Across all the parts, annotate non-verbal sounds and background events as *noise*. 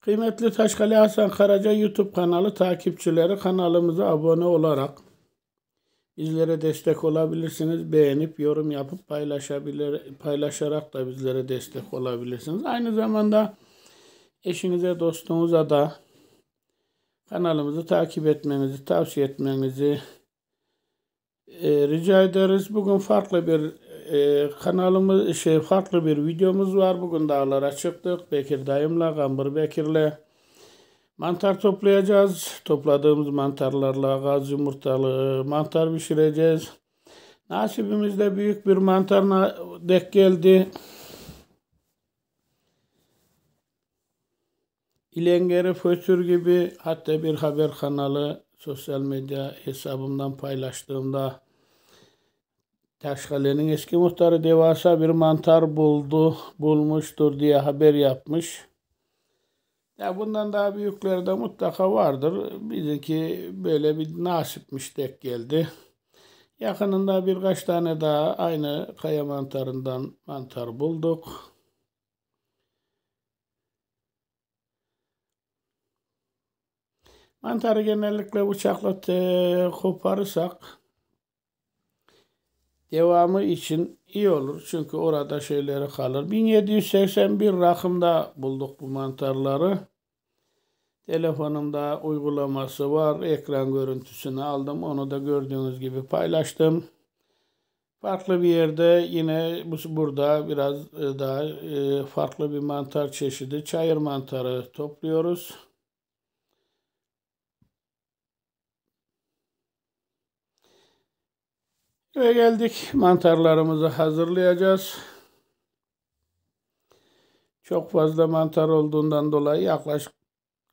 Kıymetli Taşkale Hasan Karaca YouTube kanalı takipçileri kanalımıza abone olarak bizlere destek olabilirsiniz. Beğenip yorum yapıp paylaşabilir, paylaşarak da bizlere destek olabilirsiniz. Aynı zamanda eşinize, dostunuza da kanalımızı takip etmenizi, tavsiye etmenizi e, rica ederiz. Bugün farklı bir e, ee, kanalımız şey farklı bir videomuz var. Bugün dağlara çıktık. Bekir dayımla, Gambır Bekir'le mantar toplayacağız. Topladığımız mantarlarla gaz yumurtalı mantar pişireceğiz. Nasibimizde büyük bir mantarla dek geldi. İlengeri Fötür gibi hatta bir haber kanalı sosyal medya hesabımdan paylaştığımda Taşkale'nin eski muhtarı devasa bir mantar buldu, bulmuştur diye haber yapmış. Ya bundan daha büyükleri de mutlaka vardır. Bizimki böyle bir nasipmiş tek geldi. Yakınında birkaç tane daha aynı kaya mantarından mantar bulduk. Mantarı genellikle bıçakla koparırsak devamı için iyi olur. Çünkü orada şeyleri kalır. 1781 rakımda bulduk bu mantarları. Telefonumda uygulaması var. Ekran görüntüsünü aldım. Onu da gördüğünüz gibi paylaştım. Farklı bir yerde yine burada biraz e, daha e, farklı bir mantar çeşidi çayır mantarı topluyoruz. Ve geldik mantarlarımızı hazırlayacağız. Çok fazla mantar olduğundan dolayı yaklaşık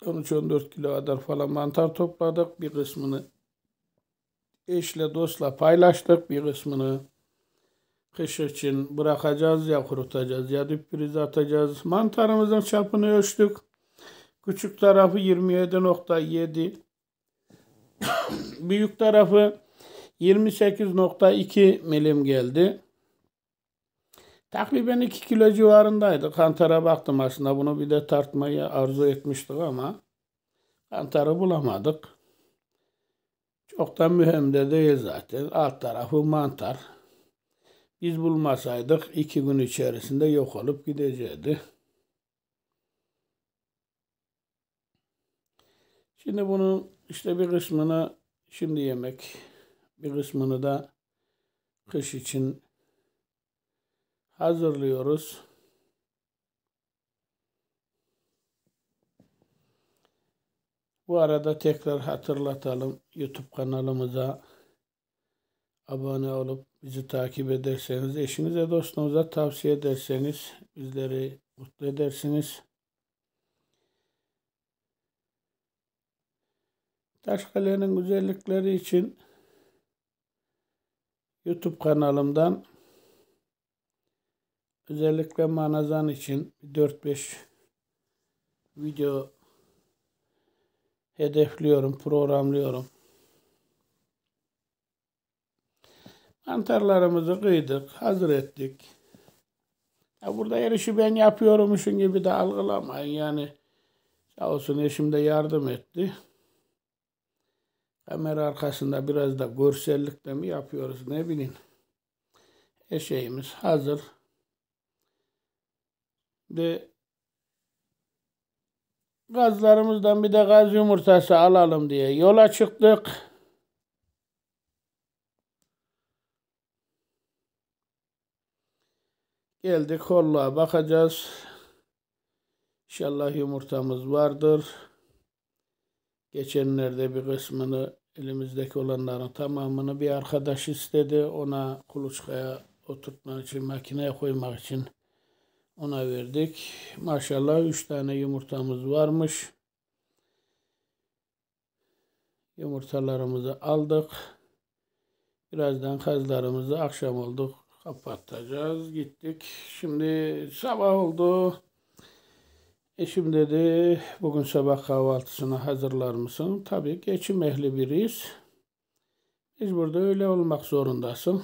13-14 kilo kadar falan mantar topladık. Bir kısmını eşle dostla paylaştık. Bir kısmını kış için bırakacağız ya kurutacağız ya düprize atacağız. Mantarımızın çapını ölçtük. Küçük tarafı 27.7. *coughs* Büyük tarafı 28.2 milim geldi. Takriben 2 kilo civarındaydı. Kantara baktım aslında bunu bir de tartmayı arzu etmiştik ama kantarı bulamadık. Çok da mühim de değil zaten. Alt tarafı mantar. Biz bulmasaydık iki gün içerisinde yok olup gidecekti. Şimdi bunun işte bir kısmını şimdi yemek bir kısmını da kış için hazırlıyoruz. Bu arada tekrar hatırlatalım YouTube kanalımıza abone olup bizi takip ederseniz, eşinize dostunuza tavsiye ederseniz bizleri mutlu edersiniz. Taşkale'nin güzellikleri için YouTube kanalımdan özellikle manazan için 4-5 video hedefliyorum, programlıyorum. Mantarlarımızı kıydık, hazır ettik. Ya burada her işi ben yapıyormuşum gibi de algılamayın. Yani sağ olsun eşim de yardım etti. Kamera arkasında biraz da görsellik de mi yapıyoruz ne bileyim. Eşeğimiz hazır. De gazlarımızdan bir de gaz yumurtası alalım diye yola çıktık. Geldik kolluğa bakacağız. İnşallah yumurtamız vardır. Geçenlerde bir kısmını elimizdeki olanların tamamını bir arkadaş istedi. Ona kuluçkaya oturtmak için, makineye koymak için ona verdik. Maşallah üç tane yumurtamız varmış. Yumurtalarımızı aldık. Birazdan kazlarımızı akşam olduk kapatacağız. Gittik. Şimdi sabah oldu. E şimdi de bugün sabah kahvaltısını hazırlar mısın? Tabii geçim ehli biriyiz. Biz burada öyle olmak zorundasın.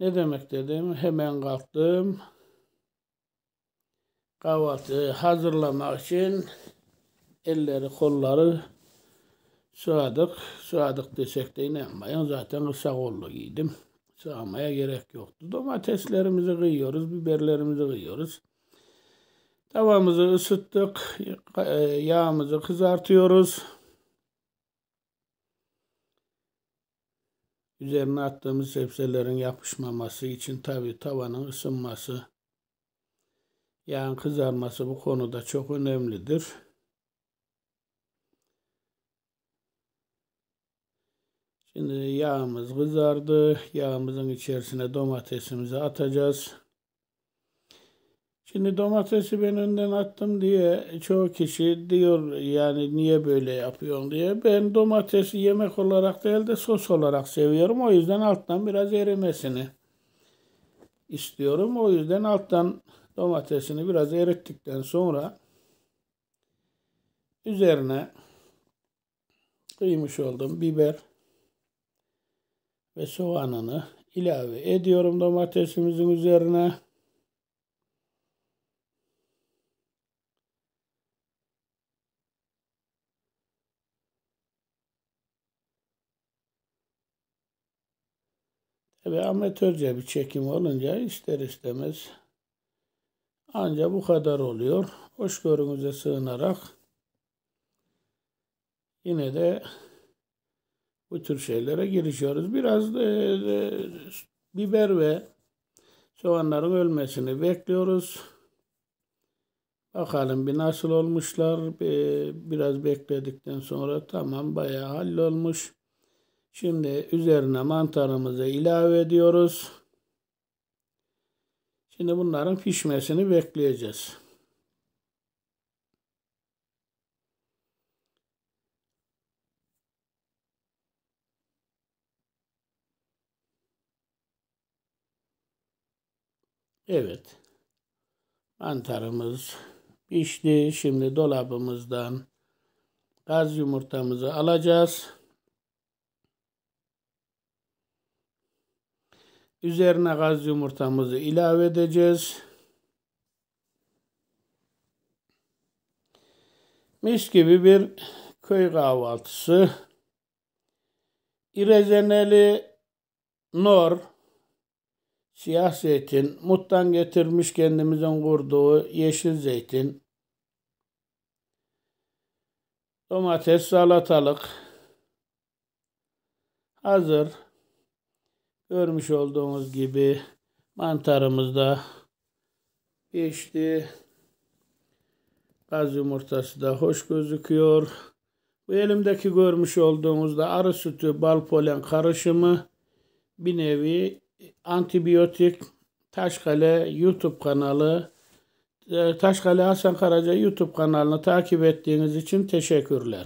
Ne demek dedim. Hemen kalktım. Kahvaltı hazırlamak için elleri kolları sığadık. Sığadık desek de inanmayın. Zaten kısa kollu giydim. Sığamaya gerek yoktu. Domateslerimizi kıyıyoruz, biberlerimizi kıyıyoruz. Tavamızı ısıttık. E, yağımızı kızartıyoruz. Üzerine attığımız sebzelerin yapışmaması için tabi tavanın ısınması, yağın kızarması bu konuda çok önemlidir. Şimdi yağımız kızardı. Yağımızın içerisine domatesimizi atacağız. Şimdi domatesi ben önden attım diye çoğu kişi diyor yani niye böyle yapıyorsun diye. Ben domatesi yemek olarak değil de sos olarak seviyorum. O yüzden alttan biraz erimesini istiyorum. O yüzden alttan domatesini biraz erittikten sonra üzerine kıymış olduğum biber ve soğanını ilave ediyorum domatesimizin üzerine. Tabi amatörce bir çekim olunca ister istemez ancak bu kadar oluyor. Hoşgörünüze sığınarak yine de bu tür şeylere girişiyoruz. Biraz da, e, biber ve soğanların ölmesini bekliyoruz. Bakalım bir nasıl olmuşlar. biraz bekledikten sonra tamam bayağı hallolmuş. olmuş. Şimdi üzerine mantarımızı ilave ediyoruz. Şimdi bunların pişmesini bekleyeceğiz. Evet. Mantarımız pişti. Şimdi dolabımızdan gaz yumurtamızı alacağız. Üzerine gaz yumurtamızı ilave edeceğiz. Mis gibi bir köy kahvaltısı. İrezeneli nor, siyah zeytin, muttan getirmiş kendimizin kurduğu yeşil zeytin, domates, salatalık, hazır. Görmüş olduğunuz gibi mantarımız da pişti. Gaz yumurtası da hoş gözüküyor. Bu elimdeki görmüş olduğunuzda arı sütü bal polen karışımı bir nevi antibiyotik Taşkale YouTube kanalı ee, Taşkale Hasan Karaca YouTube kanalını takip ettiğiniz için teşekkürler.